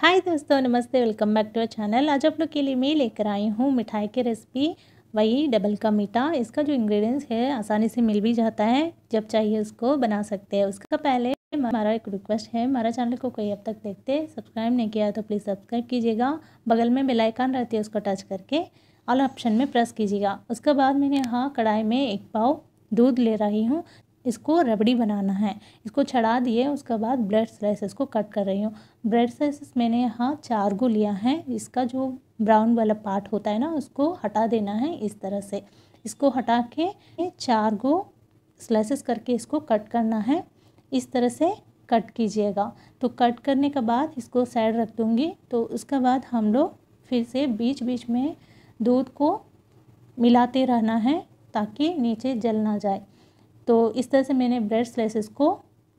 हाय दोस्तों नमस्ते welcome back to our channel आज आप लोग के लिए मैं लेकर आई हूँ मिठाई की रेसिपी वही डबल का मीठा इसका जो इंग्रेडिएंट्स है आसानी से मिल भी जाता है जब चाहिए उसको बना सकते हैं उसका पहले हमारा एक रिक्वेस्ट है हमारा चैनल को कोई अब तक देखते सब्सक्राइब नहीं किया तो प्लीज़ सब्सक्राइब कीजिएगा बगल में बेलाइकान रहती है उसको टच करके ऑल ऑप्शन में प्रेस कीजिएगा उसके बाद मैंने यहाँ कढ़ाई में एक पाव दूध ले रही हूँ इसको रबड़ी बनाना है इसको छड़ा दिए उसके बाद ब्रेड स्लाइसेस को कट कर रही हूँ ब्रेड स्लाइसेस मैंने यहाँ चार गो लिया है इसका जो ब्राउन वाला पार्ट होता है ना उसको हटा देना है इस तरह से इसको हटा के चार गो स्लाइसेस करके इसको कट करना है इस तरह से कट कीजिएगा तो कट करने के बाद इसको साइड रख दूँगी तो उसके बाद हम लोग फिर से बीच बीच में दूध को मिलाते रहना है ताकि नीचे जल ना जाए तो इस तरह से मैंने ब्रेड स्लाइसेस को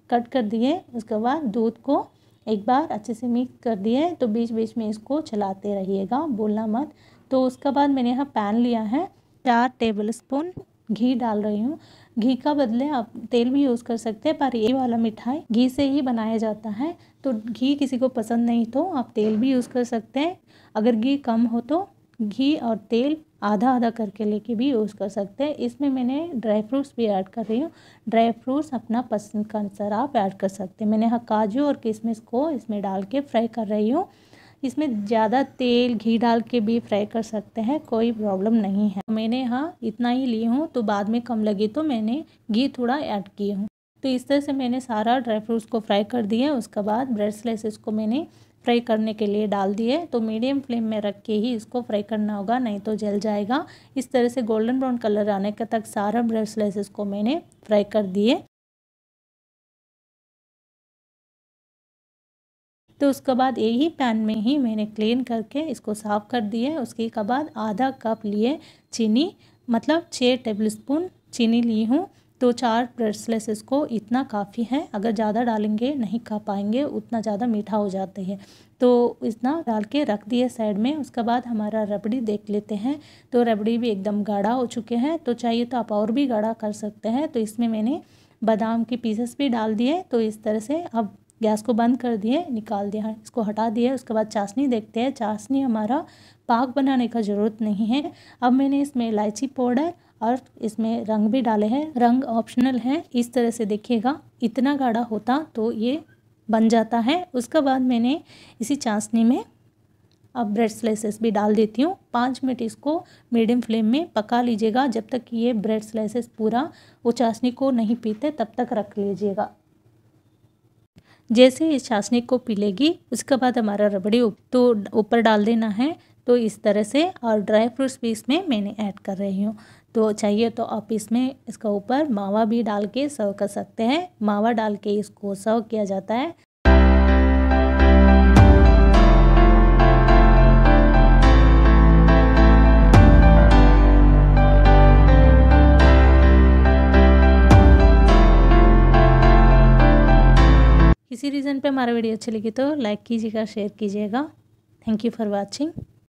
कट कर दिए उसके बाद दूध को एक बार अच्छे से मिक्स कर दिए तो बीच बीच में इसको चलाते रहिएगा बोलना मत तो उसके बाद मैंने यहाँ पैन लिया है चार टेबल स्पून घी डाल रही हूँ घी का बदले आप तेल भी यूज़ कर सकते हैं पर ये वाला मिठाई घी से ही बनाया जाता है तो घी किसी को पसंद नहीं तो आप तेल भी यूज़ कर सकते हैं अगर घी कम हो तो घी और तेल आधा आधा करके लेके भी यूज़ कर सकते हैं इसमें मैंने ड्राई फ्रूट्स भी ऐड कर रही हूँ ड्राई फ्रूट्स अपना पसंद का अनुसार आप ऐड कर सकते हैं मैंने काजू और किशमिश को इसमें डाल के फ्राई कर रही हूँ इसमें ज़्यादा तेल घी डाल के भी फ्राई कर सकते हैं कोई प्रॉब्लम नहीं है मैंने यहाँ इतना ही ली हूँ तो बाद में कम लगे तो मैंने घी थोड़ा ऐड किए हूँ तो इस तरह से मैंने सारा ड्राई फ्रूट्स को फ्राई कर दिया उसके बाद ब्रेड स्लाइसिस को मैंने फ्राई करने के लिए डाल दिए तो मीडियम फ्लेम में रख के ही इसको फ्राई करना होगा नहीं तो जल जाएगा इस तरह से गोल्डन ब्राउन कलर आने के तक सारा ब्रेड स्लाइसिस को मैंने फ्राई कर दिए तो उसके बाद यही पैन में ही मैंने क्लीन करके इसको साफ़ कर दिए उसके बाद आधा कप लिए चीनी मतलब छः टेबल स्पून चीनी ली हूँ दो चार ब्रेसलेस इसको इतना काफ़ी है अगर ज़्यादा डालेंगे नहीं खा पाएंगे उतना ज़्यादा मीठा हो जाते हैं तो इतना डाल के रख दिए साइड में उसके बाद हमारा रबड़ी देख लेते हैं तो रबड़ी भी एकदम गाढ़ा हो चुके हैं तो चाहिए तो आप और भी गाढ़ा कर सकते हैं तो इसमें मैंने बादाम के पीसेस भी डाल दिए तो इस तरह से अब गैस को बंद कर दिए निकाल दिया इसको हटा दिया उसके बाद चाशनी देखते हैं चाशनी हमारा पाक बनाने का ज़रूरत नहीं है अब मैंने इसमें इलायची पाउडर और इसमें रंग भी डाले हैं रंग ऑप्शनल है इस तरह से देखिएगा इतना गाढ़ा होता तो ये बन जाता है उसके बाद मैंने इसी चाशनी में अब ब्रेड स्लाइसेस भी डाल देती हूँ पाँच मिनट इसको मीडियम फ्लेम में पका लीजिएगा जब तक ये ब्रेड स्लाइसेस पूरा वो चाशनी को नहीं पीते तब तक रख लीजिएगा जैसे इस चाशनी को पी लेगी उसके बाद हमारा रबड़ी तो ऊपर डाल देना है तो इस तरह से और ड्राई फ्रूट्स भी इसमें मैंने ऐड कर रही हूँ तो चाहिए तो आप इसमें इसका ऊपर मावा भी डाल के सर्व कर सकते हैं मावा डाल के इसको सर्व किया जाता है इसी रीज़न पे हमारा वीडियो अच्छी लगी तो लाइक कीजिएगा शेयर कीजिएगा थैंक यू फॉर वाचिंग